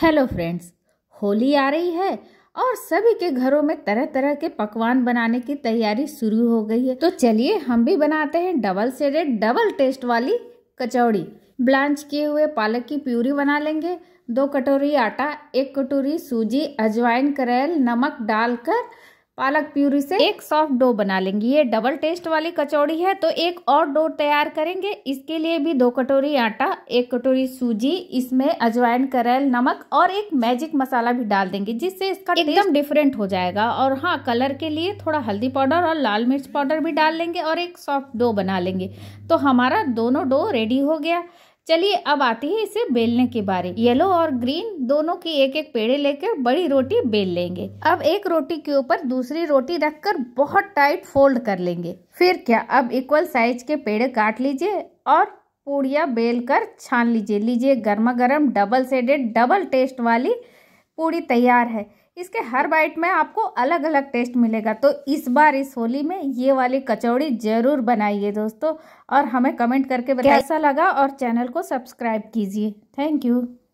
hello friends Holi आ रही है और सभी के घरों में तरह तरह के पकवान बनाने की तैयारी शुरू हो गई है तो चलिए हम भी बनाते हैं डबल सेडेड डबल टेस्ट वाली कचौड़ी ब्लांच किए हुए पालक की प्यूरी बना लेंगे दो कटोरी आटा एक कटोरी सूजी अजवाइन करेल नमक डालकर पालक प्यूरी से एक सॉफ्ट डो बना लेंगे ये डबल टेस्ट वाली कचौड़ी है तो एक और डो तैयार करेंगे इसके लिए भी दो कटोरी आटा एक कटोरी सूजी इसमें अजवाइन करेल नमक और एक मैजिक मसाला भी डाल देंगे जिससे इसका एकदम डिफरेंट हो जाएगा और हाँ कलर के लिए थोड़ा हल्दी पाउडर और लाल मिर्च पाउडर भी डाल लेंगे और एक सॉफ्ट डो बना लेंगे तो हमारा दोनों डो रेडी हो गया चलिए अब आती है इसे बेलने के बारे येलो और ग्रीन दोनों की एक एक पेड़े लेकर बड़ी रोटी बेल लेंगे अब एक रोटी के ऊपर दूसरी रोटी रखकर बहुत टाइट फोल्ड कर लेंगे फिर क्या अब इक्वल साइज के पेड़े काट लीजिए और पूड़िया बेल कर छान लीजिए लीजिए गर्मा गर्म डबल सेडेड डबल टेस्ट वाली पूड़ी तैयार है इसके हर बाइट में आपको अलग अलग टेस्ट मिलेगा तो इस बार इस होली में ये वाली कचौड़ी जरूर बनाइए दोस्तों और हमें कमेंट करके बताइए कैसा लगा और चैनल को सब्सक्राइब कीजिए थैंक यू